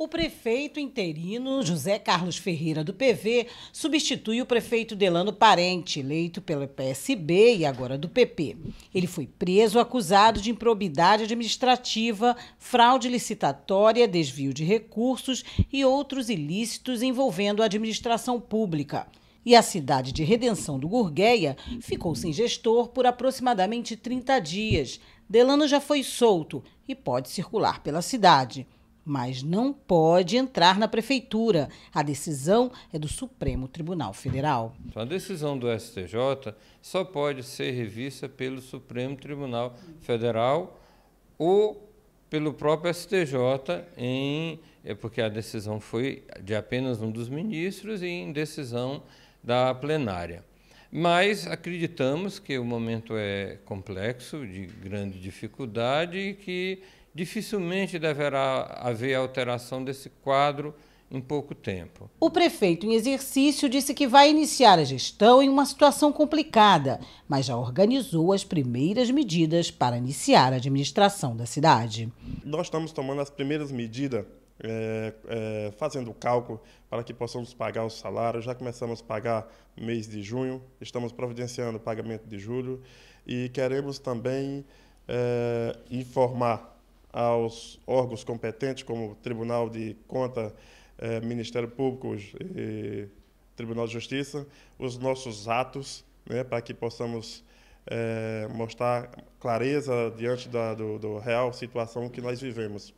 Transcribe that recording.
O prefeito interino José Carlos Ferreira do PV substitui o prefeito Delano Parente, eleito pelo PSB e agora do PP. Ele foi preso acusado de improbidade administrativa, fraude licitatória, desvio de recursos e outros ilícitos envolvendo a administração pública. E a cidade de Redenção do Gurgueia ficou sem gestor por aproximadamente 30 dias. Delano já foi solto e pode circular pela cidade mas não pode entrar na prefeitura. A decisão é do Supremo Tribunal Federal. Então, a decisão do STJ só pode ser revista pelo Supremo Tribunal Federal ou pelo próprio STJ em é porque a decisão foi de apenas um dos ministros e em decisão da plenária. Mas acreditamos que o momento é complexo, de grande dificuldade e que dificilmente deverá haver alteração desse quadro em pouco tempo. O prefeito em exercício disse que vai iniciar a gestão em uma situação complicada, mas já organizou as primeiras medidas para iniciar a administração da cidade. Nós estamos tomando as primeiras medidas é, é, fazendo o cálculo para que possamos pagar os salários. Já começamos a pagar mês de junho, estamos providenciando o pagamento de julho e queremos também é, informar aos órgãos competentes, como Tribunal de Conta, é, Ministério Público e Tribunal de Justiça, os nossos atos, né, para que possamos é, mostrar clareza diante da do, do real situação que nós vivemos.